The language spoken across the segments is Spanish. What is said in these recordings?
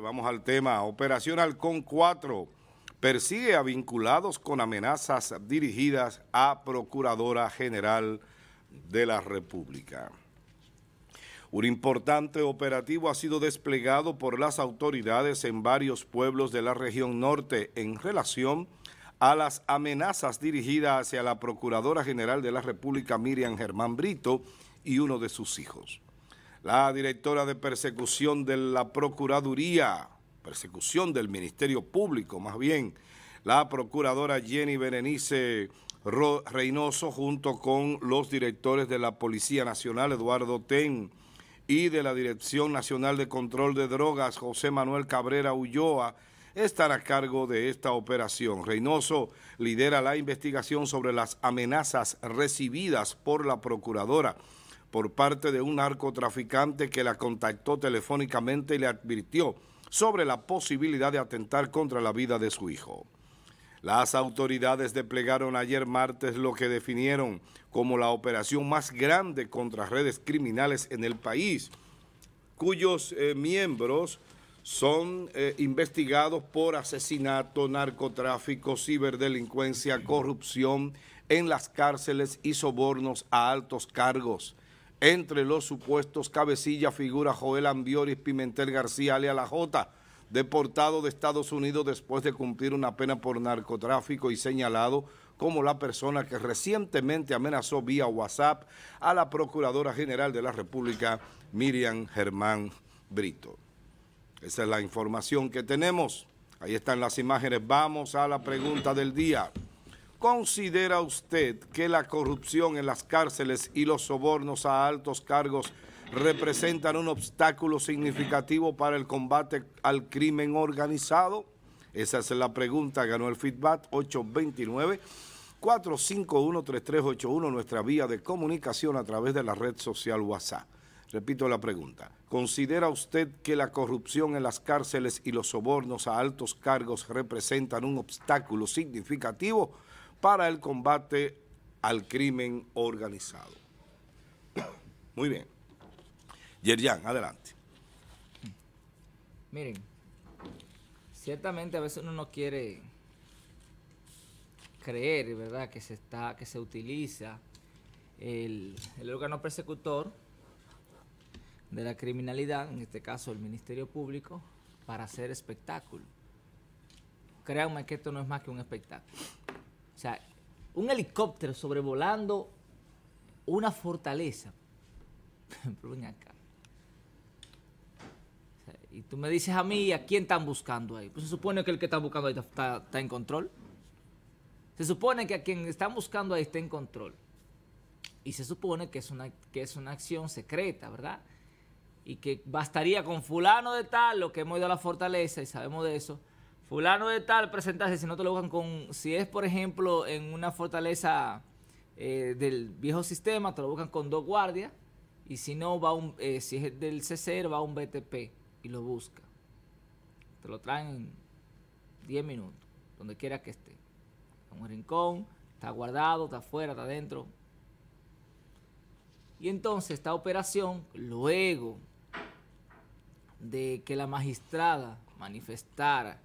vamos al tema. Operación Halcón 4 persigue a vinculados con amenazas dirigidas a Procuradora General de la República. Un importante operativo ha sido desplegado por las autoridades en varios pueblos de la región norte en relación a las amenazas dirigidas hacia la Procuradora General de la República, Miriam Germán Brito, y uno de sus hijos la directora de persecución de la Procuraduría, persecución del Ministerio Público más bien, la procuradora Jenny Berenice Reynoso junto con los directores de la Policía Nacional, Eduardo Ten, y de la Dirección Nacional de Control de Drogas, José Manuel Cabrera Ulloa, están a cargo de esta operación. Reynoso lidera la investigación sobre las amenazas recibidas por la Procuradora por parte de un narcotraficante que la contactó telefónicamente y le advirtió sobre la posibilidad de atentar contra la vida de su hijo. Las autoridades desplegaron ayer martes lo que definieron como la operación más grande contra redes criminales en el país, cuyos eh, miembros son eh, investigados por asesinato, narcotráfico, ciberdelincuencia, corrupción en las cárceles y sobornos a altos cargos. Entre los supuestos cabecillas figura Joel Ambioris Pimentel García, Alea La deportado de Estados Unidos después de cumplir una pena por narcotráfico y señalado como la persona que recientemente amenazó vía WhatsApp a la Procuradora General de la República, Miriam Germán Brito. Esa es la información que tenemos. Ahí están las imágenes. Vamos a la pregunta del día. ¿Considera usted que la corrupción en las cárceles y los sobornos a altos cargos representan un obstáculo significativo para el combate al crimen organizado? Esa es la pregunta, ganó el feedback 829-451-3381, nuestra vía de comunicación a través de la red social WhatsApp. Repito la pregunta, ¿considera usted que la corrupción en las cárceles y los sobornos a altos cargos representan un obstáculo significativo para el combate al crimen organizado. Muy bien. Yerjan, adelante. Miren, ciertamente a veces uno no quiere creer, ¿verdad?, que se, está, que se utiliza el, el órgano persecutor de la criminalidad, en este caso el Ministerio Público, para hacer espectáculo. Créanme que esto no es más que un espectáculo. O sea, un helicóptero sobrevolando una fortaleza. ven acá. y tú me dices a mí, ¿a quién están buscando ahí? Pues se supone que el que está buscando ahí está, en control. Se supone que a quien están buscando ahí está en control. Y se supone que es una, que es una acción secreta, ¿verdad? Y que bastaría con fulano de tal, lo que hemos ido a la fortaleza y sabemos de eso, fulano de tal presentarse, si no te lo buscan con, si es por ejemplo en una fortaleza eh, del viejo sistema, te lo buscan con dos guardias, y si no, va un, eh, si es del c va un BTP y lo busca. Te lo traen en 10 minutos, donde quiera que esté. En un rincón, está guardado, está afuera, está adentro. Y entonces esta operación, luego de que la magistrada manifestara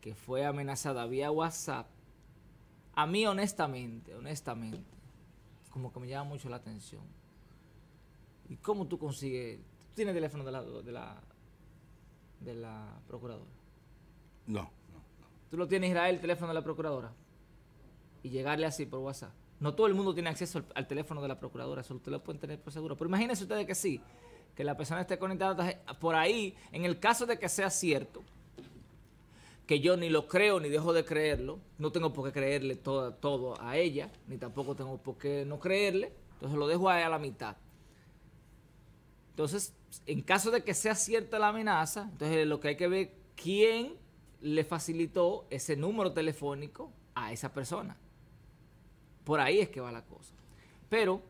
que fue amenazada vía WhatsApp, a mí honestamente, honestamente, como que me llama mucho la atención. ¿Y cómo tú consigues? ¿Tú tienes el teléfono de la, de la, de la procuradora? No, no, ¿Tú lo tienes, Israel, el teléfono de la procuradora? Y llegarle así por WhatsApp. No todo el mundo tiene acceso al, teléfono de la procuradora, solo ustedes lo pueden tener por seguro. Pero imagínense ustedes que sí, que la persona esté conectada por ahí, en el caso de que sea cierto, que yo ni lo creo ni dejo de creerlo, no tengo por qué creerle todo, todo a ella, ni tampoco tengo por qué no creerle, entonces lo dejo a a la mitad. Entonces, en caso de que sea cierta la amenaza, entonces lo que hay que ver quién le facilitó ese número telefónico a esa persona. Por ahí es que va la cosa. Pero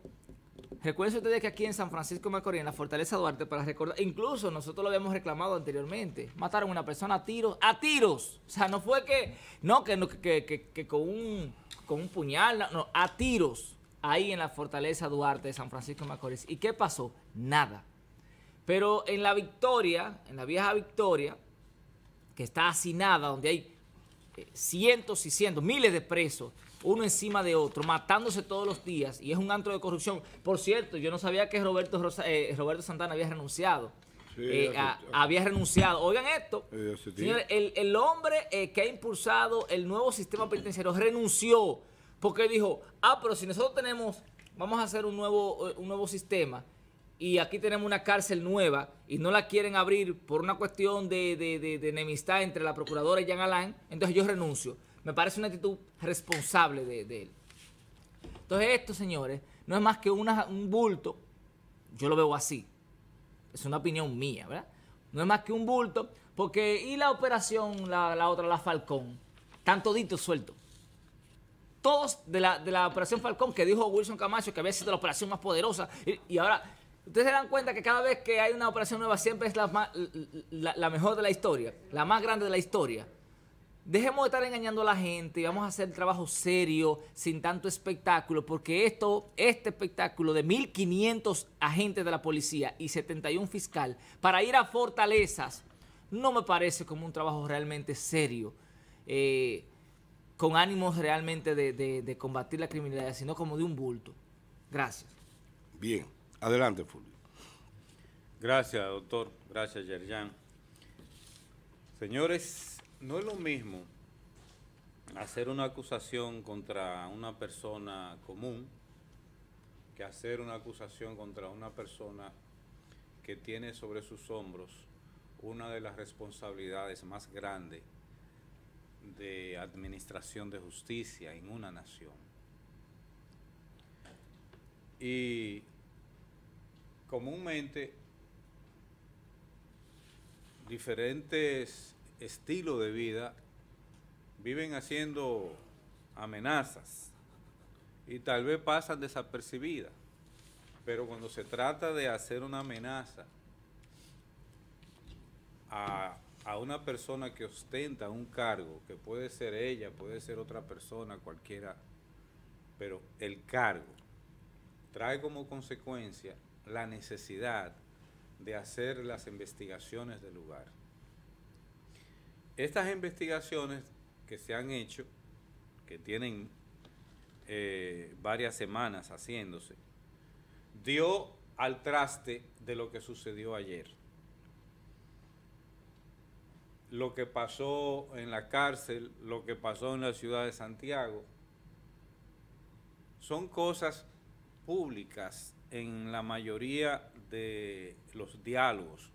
Recuerden ustedes que aquí en San Francisco de Macorís, en la Fortaleza Duarte, para recordar, incluso nosotros lo habíamos reclamado anteriormente, mataron a una persona a tiros, a tiros. O sea, no fue que, no, que, que, con, un, con un puñal, no, a tiros, ahí en la Fortaleza Duarte de San Francisco de Macorís. ¿Y qué pasó? Nada. Pero en la Victoria, en la vieja Victoria, que está hacinada, donde hay eh, cientos y cientos, miles de presos, uno encima de otro, matándose todos los días, y es un antro de corrupción. Por cierto, yo no sabía que Roberto, eh, Roberto Santana había renunciado. Eh, había renunciado. Oigan esto. el, hombre eh, que ha impulsado el nuevo sistema penitenciario renunció porque dijo, ah, pero si nosotros tenemos, vamos a hacer un nuevo, un nuevo sistema y aquí tenemos una cárcel nueva y no la quieren abrir por una cuestión de, de enemistad entre la procuradora y Jean Alain, entonces yo renuncio. Me parece una actitud responsable de, él. Entonces esto, señores, no es más que un bulto, yo lo veo así, es una opinión mía, ¿verdad? No es más que un bulto, porque y la operación, la, otra, la Falcón, están toditos suelto Todos de la, de la operación Falcón, que dijo Wilson Camacho que había sido la operación más poderosa, y, ahora Ustedes se dan cuenta que cada vez que hay una operación nueva siempre es la, la, mejor de la historia, la más grande de la historia. Dejemos de estar engañando a la gente y vamos a hacer el trabajo serio, sin tanto espectáculo, porque esto, este espectáculo de 1.500 agentes de la policía y 71 fiscal para ir a fortalezas, no me parece como un trabajo realmente serio, eh, con ánimos realmente de, de combatir la criminalidad, sino como de un bulto. Gracias. Bien, adelante, Fulvio. Gracias, doctor. Gracias, Yerjan. Señores, no es lo mismo hacer una acusación contra una persona común que hacer una acusación contra una persona que tiene sobre sus hombros una de las responsabilidades más grandes de administración de justicia en una nación. Y comúnmente diferentes estilo de vida viven haciendo amenazas y tal vez pasan desapercibidas, pero cuando se trata de hacer una amenaza a, una persona que ostenta un cargo, que puede ser ella, puede ser otra persona, cualquiera, pero el cargo trae como consecuencia la necesidad de hacer las investigaciones del lugar estas investigaciones que se han hecho, que tienen eh, varias semanas haciéndose, dio al traste de lo que sucedió ayer. Lo que pasó en la cárcel, lo que pasó en la ciudad de Santiago, son cosas públicas en la mayoría de los diálogos.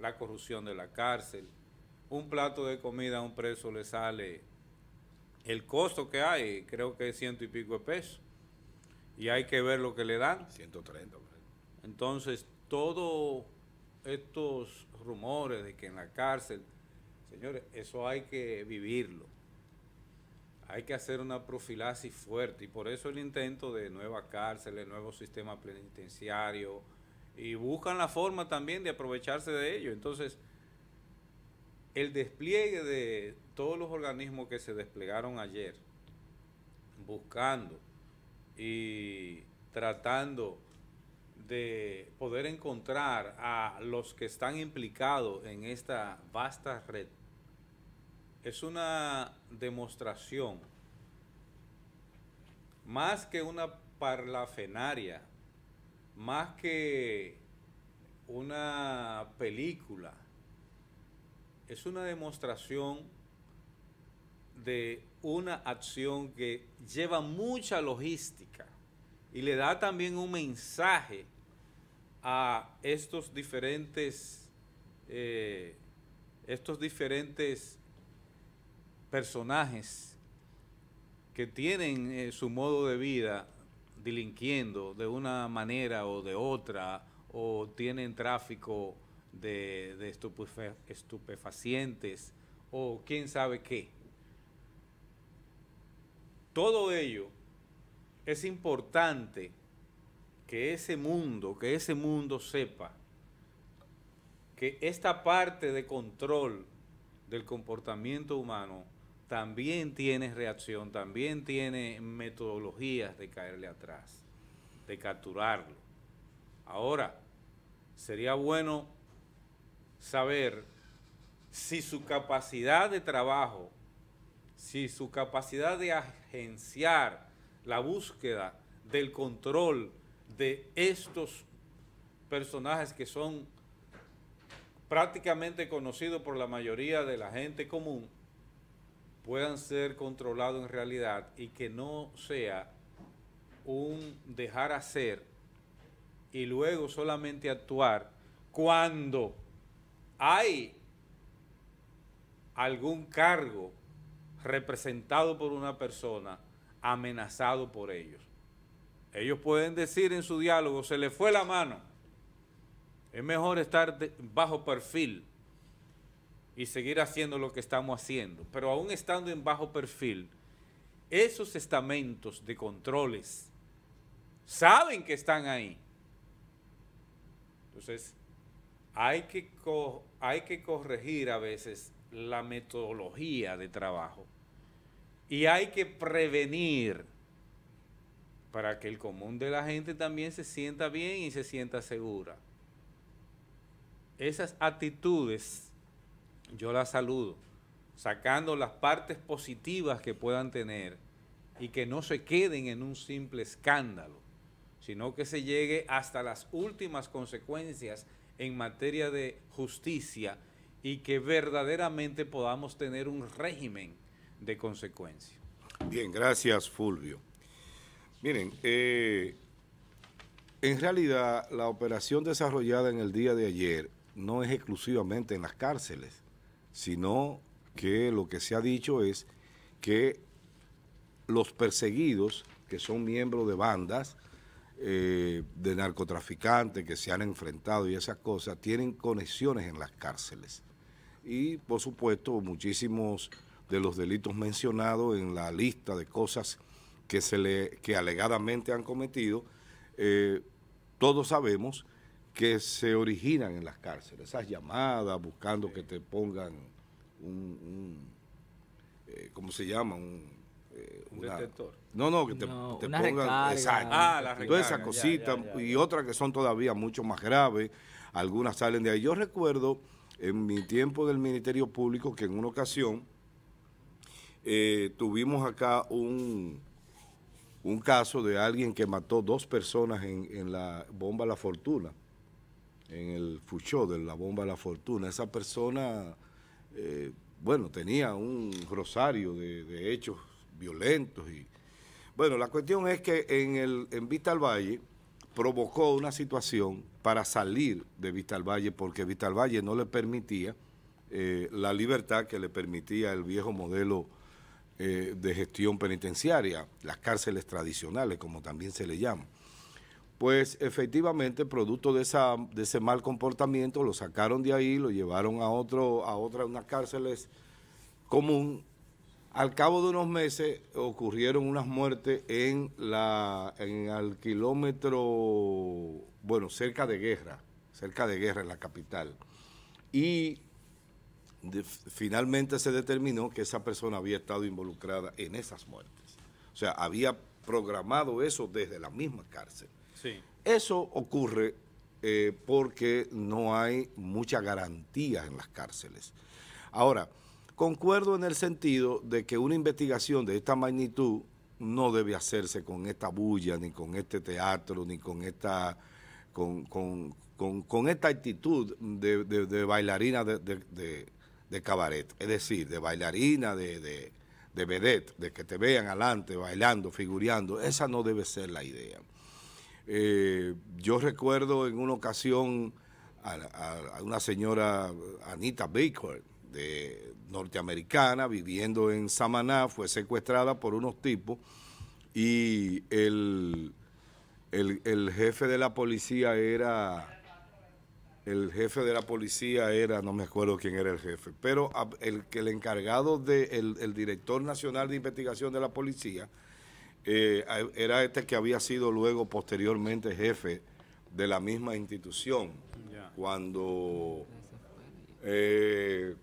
La corrupción de la cárcel, un plato de comida a un preso le sale el costo que hay, creo que es ciento y pico de pesos. Y hay que ver lo que le dan. 130. Entonces, todos estos rumores de que en la cárcel, señores, eso hay que vivirlo. Hay que hacer una profilaxis fuerte y por eso el intento de nuevas cárceles, nuevo sistema penitenciario y buscan la forma también de aprovecharse de ello. Entonces, el despliegue de todos los organismos que se desplegaron ayer, buscando y tratando de poder encontrar a los que están implicados en esta vasta red, es una demostración más que una parlafenaria, más que una película es una demostración de una acción que lleva mucha logística y le da también un mensaje a estos diferentes, eh, estos diferentes personajes que tienen eh, su modo de vida delinquiendo de una manera o de otra, o tienen tráfico de, estupefacientes o quién sabe qué. Todo ello es importante que ese mundo, que ese mundo sepa que esta parte de control del comportamiento humano también tiene reacción, también tiene metodologías de caerle atrás, de capturarlo. Ahora, sería bueno saber si su capacidad de trabajo, si su capacidad de agenciar la búsqueda del control de estos personajes que son prácticamente conocidos por la mayoría de la gente común, puedan ser controlados en realidad y que no sea un dejar hacer y luego solamente actuar cuando hay algún cargo representado por una persona amenazado por ellos. Ellos pueden decir en su diálogo, se le fue la mano. Es mejor estar bajo perfil y seguir haciendo lo que estamos haciendo. Pero aún estando en bajo perfil, esos estamentos de controles saben que están ahí. Entonces, hay que, hay que corregir a veces la metodología de trabajo y hay que prevenir para que el común de la gente también se sienta bien y se sienta segura. Esas actitudes yo las saludo, sacando las partes positivas que puedan tener y que no se queden en un simple escándalo, sino que se llegue hasta las últimas consecuencias en materia de justicia y que verdaderamente podamos tener un régimen de consecuencia. Bien, gracias Fulvio. Miren, eh, en realidad la operación desarrollada en el día de ayer no es exclusivamente en las cárceles, sino que lo que se ha dicho es que los perseguidos, que son miembros de bandas, eh, de narcotraficantes que se han enfrentado y esas cosas, tienen conexiones en las cárceles. Y, por supuesto, muchísimos de los delitos mencionados en la lista de cosas que, se le, que alegadamente han cometido, eh, todos sabemos que se originan en las cárceles, esas llamadas buscando que te pongan un, eh, ¿cómo se llama? Un, eh, no, no, que te, pongan. Todas esas cositas y otras que son todavía mucho más graves. Algunas salen de ahí. Yo recuerdo en mi tiempo del Ministerio Público que en una ocasión eh, tuvimos acá un, un caso de alguien que mató dos personas en, la bomba La Fortuna, en el fuchó de la bomba La Fortuna. Esa persona, eh, bueno, tenía un rosario de hechos violentos. y Bueno, la cuestión es que en, el, en Vista al Valle provocó una situación para salir de Vista al Valle porque Vista al Valle no le permitía eh, la libertad que le permitía el viejo modelo eh, de gestión penitenciaria, las cárceles tradicionales, como también se le llama. Pues efectivamente, producto de, esa, de ese mal comportamiento, lo sacaron de ahí, lo llevaron a, otro, a otra, unas cárceles común al cabo de unos meses ocurrieron unas muertes en la en el kilómetro, bueno, cerca de Guerra, cerca de Guerra en la capital. Y finalmente se determinó que esa persona había estado involucrada en esas muertes. O sea, había programado eso desde la misma cárcel. Sí. Eso ocurre eh, porque no hay mucha garantía en las cárceles. Ahora, Concuerdo en el sentido de que una investigación de esta magnitud no debe hacerse con esta bulla, ni con este teatro, ni con esta, con, esta actitud de, bailarina de, cabaret, es decir, de bailarina, de, de vedette, de que te vean adelante bailando, figureando, esa no debe ser la idea. Eh, yo recuerdo en una ocasión a, a una señora, Anita Baker, norteamericana viviendo en Samaná, fue secuestrada por unos tipos y el, el, jefe de la policía era, el jefe de la policía era, no me acuerdo quién era el jefe, pero el, el encargado del de, el, director nacional de investigación de la policía eh, era este que había sido luego posteriormente jefe de la misma institución, cuando... Eh,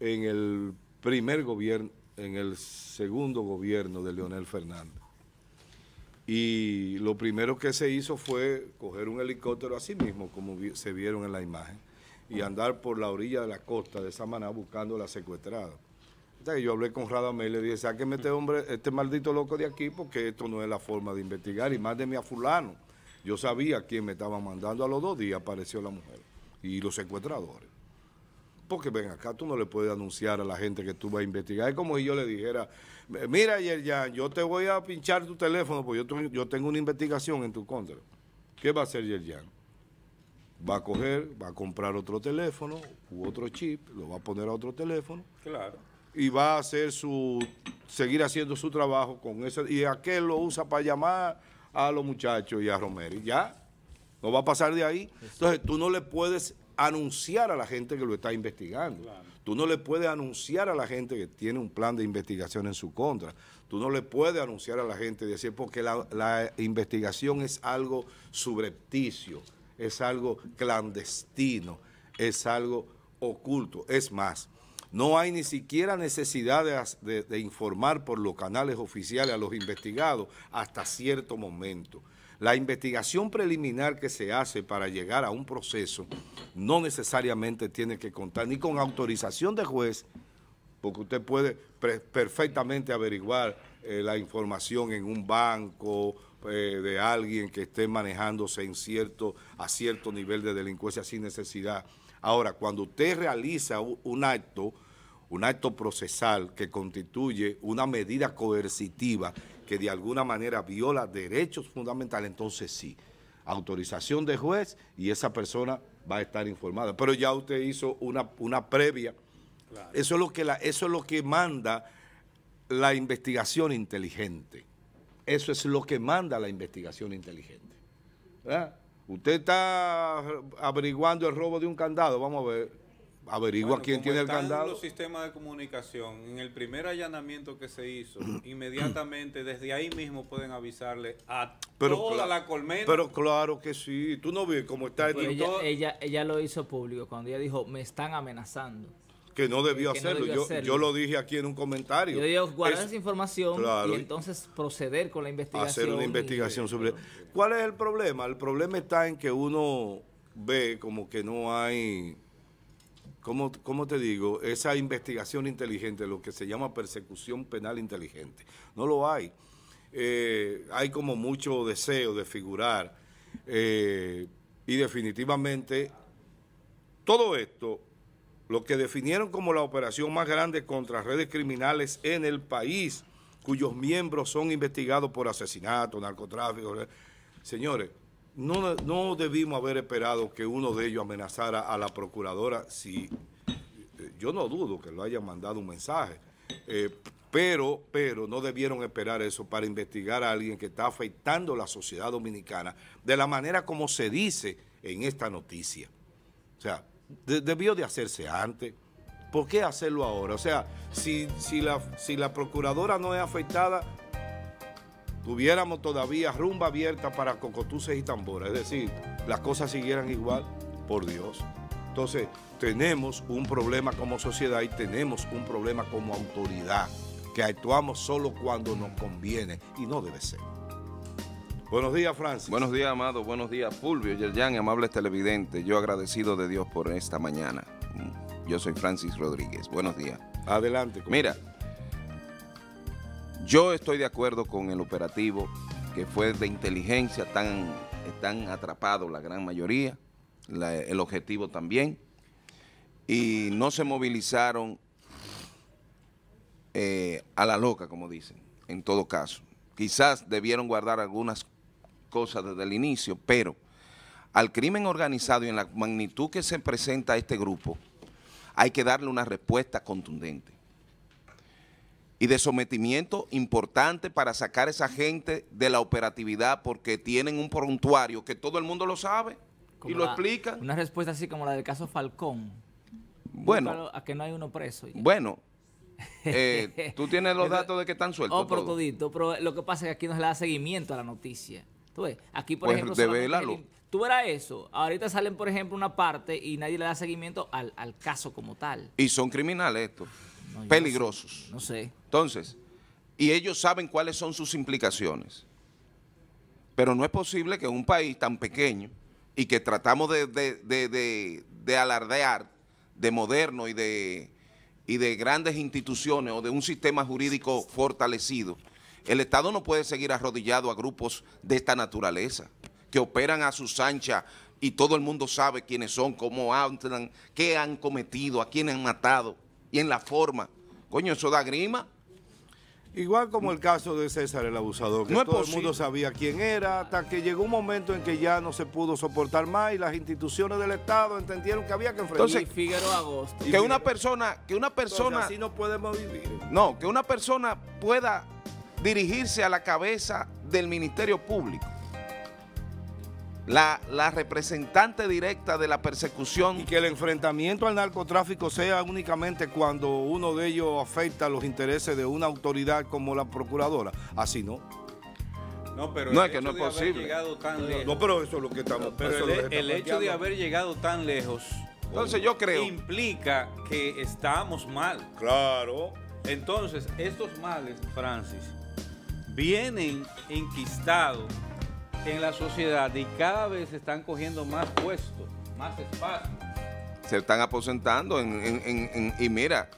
en el primer gobierno, en el segundo gobierno de Leonel Fernández. Y lo primero que se hizo fue coger un helicóptero a sí mismo, como se vieron en la imagen, y andar por la orilla de la costa de Samaná buscando a la secuestrada. yo hablé con Radamel y le dije, sáqueme este hombre, este maldito loco de aquí, porque esto no es la forma de investigar, y más de mi a fulano. Yo sabía quién me estaba mandando, a los dos días apareció la mujer y los secuestradores. Porque ven acá, tú no le puedes anunciar a la gente que tú vas a investigar. Es como si yo le dijera, mira Yerjan, yo te voy a pinchar tu teléfono porque yo, tengo una investigación en tu contra. ¿Qué va a hacer Yerjan? Va a coger, va a comprar otro teléfono u otro chip, lo va a poner a otro teléfono. Claro. Y va a hacer su, seguir haciendo su trabajo con eso. Y aquel lo usa para llamar a los muchachos y a Romero. ya, no va a pasar de ahí. Entonces tú no le puedes anunciar a la gente que lo está investigando. Tú no le puedes anunciar a la gente que tiene un plan de investigación en su contra. Tú no le puedes anunciar a la gente decir, porque la, investigación es algo subrepticio, es algo clandestino, es algo oculto. Es más, no hay ni siquiera necesidad de informar por los canales oficiales a los investigados hasta cierto momento la investigación preliminar que se hace para llegar a un proceso no necesariamente tiene que contar ni con autorización de juez, porque usted puede perfectamente averiguar eh, la información en un banco eh, de alguien que esté manejándose en cierto, a cierto nivel de delincuencia sin necesidad. Ahora, cuando usted realiza un acto, un acto procesal que constituye una medida coercitiva que de alguna manera viola derechos fundamentales, entonces sí, autorización de juez y esa persona va a estar informada. Pero ya usted hizo una, una previa. Eso, es lo que eso es lo que manda la investigación inteligente. Eso es lo que manda la investigación inteligente. Usted está averiguando el robo de un candado, vamos a ver averigua quién tiene el candado. los sistemas de comunicación, en el primer allanamiento que se hizo, inmediatamente desde ahí mismo pueden avisarle a toda la colmena. Pero claro que sí, tú no ves cómo está el ella, ella, lo hizo público cuando ella dijo, me están amenazando que no debió, hacerlo. yo, lo dije aquí en un comentario. Yo digo, guardar esa información y entonces proceder con la investigación. Hacer una investigación sobre... ¿Cuál es el problema? El problema está en que uno ve como que no hay ¿cómo, te digo? Esa investigación inteligente, lo que se llama persecución penal inteligente. No lo hay. Eh, hay como mucho deseo de figurar eh, y definitivamente todo esto, lo que definieron como la operación más grande contra redes criminales en el país, cuyos miembros son investigados por asesinato, narcotráfico. Eh, señores, no, debimos haber esperado que uno de ellos amenazara a la procuradora si eh, yo no dudo que lo hayan mandado un mensaje, eh, pero, pero no debieron esperar eso para investigar a alguien que está afectando la sociedad dominicana de la manera como se dice en esta noticia. O sea, debió de hacerse antes. ¿Por qué hacerlo ahora? O sea, si, si, la, si la procuradora no es afectada, tuviéramos todavía rumba abierta para cocotuces y tambores, es decir, las cosas siguieran igual, por Dios. Entonces, tenemos un problema como sociedad y tenemos un problema como autoridad, que actuamos solo cuando nos conviene y no debe ser. Buenos días, Francis. Buenos días, Amado. Buenos días, Fulvio, Yerjan, amables televidentes. Yo agradecido de Dios por esta mañana. Yo soy Francis Rodríguez. Buenos días. Adelante. Mira, yo estoy de acuerdo con el operativo que fue de inteligencia, están, están atrapados la gran mayoría, el objetivo también, y no se movilizaron eh, a la loca, como dicen, en todo caso. Quizás debieron guardar algunas cosas desde el inicio, pero al crimen organizado y en la magnitud que se presenta este grupo, hay que darle una respuesta contundente y de sometimiento importante para sacar a esa gente de la operatividad porque tienen un prontuario que todo el mundo lo sabe y lo explica. Una respuesta así como la del caso Falcón. Bueno. A que no hay uno preso. Bueno. Eh, tú tienes los datos de que están sueltos. Oh, pero todito. Pero lo que pasa es que aquí no se le da seguimiento a la noticia. Tú ves, aquí por pues ejemplo... Tú verás eso. Ahorita salen, por ejemplo, una parte y nadie le da seguimiento al, al caso como tal. Y son criminales estos peligrosos. No sé. Entonces, y ellos saben cuáles son sus implicaciones. Pero no es posible que un país tan pequeño y que tratamos de, alardear de moderno y de, y de grandes instituciones o de un sistema jurídico fortalecido, el Estado no puede seguir arrodillado a grupos de esta naturaleza, que operan a sus anchas y todo el mundo sabe quiénes son, cómo andan, qué han cometido, a quién han matado y en la forma. Coño, eso da grima. Igual como el caso de César el abusador, que todo el mundo sabía quién era, hasta que llegó un momento en que ya no se pudo soportar más y las instituciones del Estado entendieron que había que enfrentar. Entonces, Figueroa Agosto. Que una persona, que una persona. así no podemos vivir. No, que una persona pueda dirigirse a la cabeza del Ministerio Público la, representante directa de la persecución. Y que el enfrentamiento al narcotráfico sea únicamente cuando uno de ellos afecta los intereses de una autoridad como la procuradora. Así no. No, pero es que no es posible. pero eso es lo que estamos. Pero el, hecho de haber llegado tan lejos. Entonces yo creo. Implica que estamos mal. Claro. Entonces, estos males, Francis, vienen enquistados en la sociedad y cada vez están cogiendo más puestos, más espacios. Se están aposentando y mira,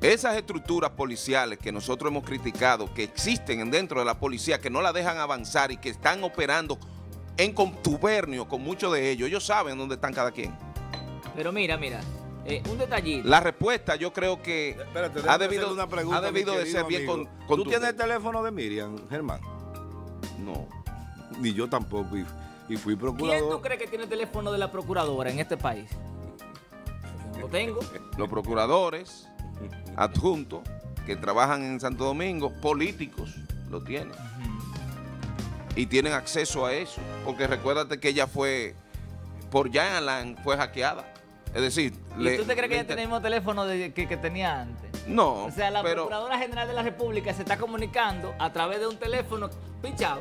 esas estructuras policiales que nosotros hemos criticado, que existen dentro de la policía, que no la dejan avanzar y que están operando en contubernio con muchos de ellos, ellos saben dónde están cada quien. Pero mira, mira, eh, un detallito. La respuesta yo creo que ha debido, de ser bien con, ¿Tú tienes el teléfono de Miriam, Germán? No ni yo tampoco, y, fui procurador. ¿Quién tú crees que tiene el teléfono de la procuradora en este país? Lo tengo. Los procuradores adjuntos que trabajan en Santo Domingo, políticos, lo tienen. Y tienen acceso a eso, porque recuérdate que ella fue, por Jan Alan, fue hackeada. Es decir... ¿Y tú te crees que ya tenemos teléfono de, que, que tenía antes? No. O sea, la Procuradora General de la República se está comunicando a través de un teléfono pinchado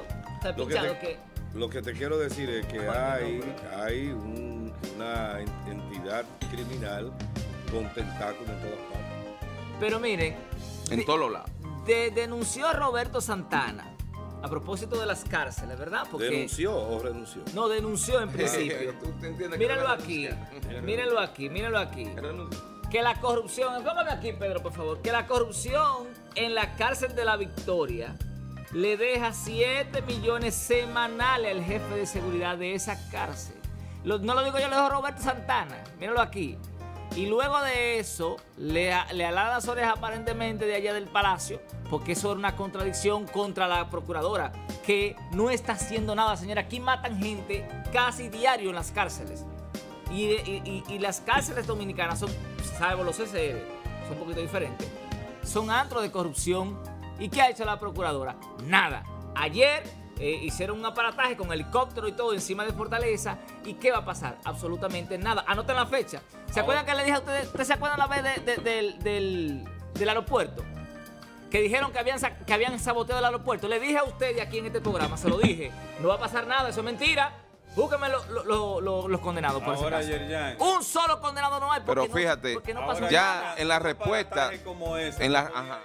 lo, que te, lo que te quiero decir es que hay, hay una entidad criminal con tentáculos en todas partes. Pero miren. En todos lados. denunció a Roberto Santana a propósito de las cárceles, ¿verdad? ¿Denunció o renunció? No, denunció en principio. ¿Tú mírenlo, aquí, mírenlo aquí, mírenlo aquí, Que la corrupción, póngame aquí Pedro, por favor, que la corrupción en la cárcel de la Victoria le deja 7 millones semanales al jefe de seguridad de esa cárcel. no lo digo yo, lo dijo Roberto Santana. Míralo aquí. Y luego de eso, le, le alada las orejas aparentemente de allá del palacio, porque eso era una contradicción contra la procuradora, que no está haciendo nada, señora. Aquí matan gente casi diario en las cárceles. Y, las cárceles dominicanas son, salvo los CCR, son un poquito diferentes, son antros de corrupción ¿Y qué ha hecho la procuradora? Nada. Ayer eh, hicieron un aparataje con helicóptero y todo encima de Fortaleza. ¿Y qué va a pasar? Absolutamente nada. Anoten la fecha. ¿Se acuerdan que le dije a ustedes? ¿Ustedes se acuerdan la vez del, aeropuerto? Que dijeron que habían, que habían saboteado el aeropuerto. Le dije a ustedes aquí en este programa, se lo dije. No va a pasar nada, eso es mentira. Búsquenme los condenados por Un solo condenado no hay. Porque Pero fíjate, ya en la respuesta, en la, ajá.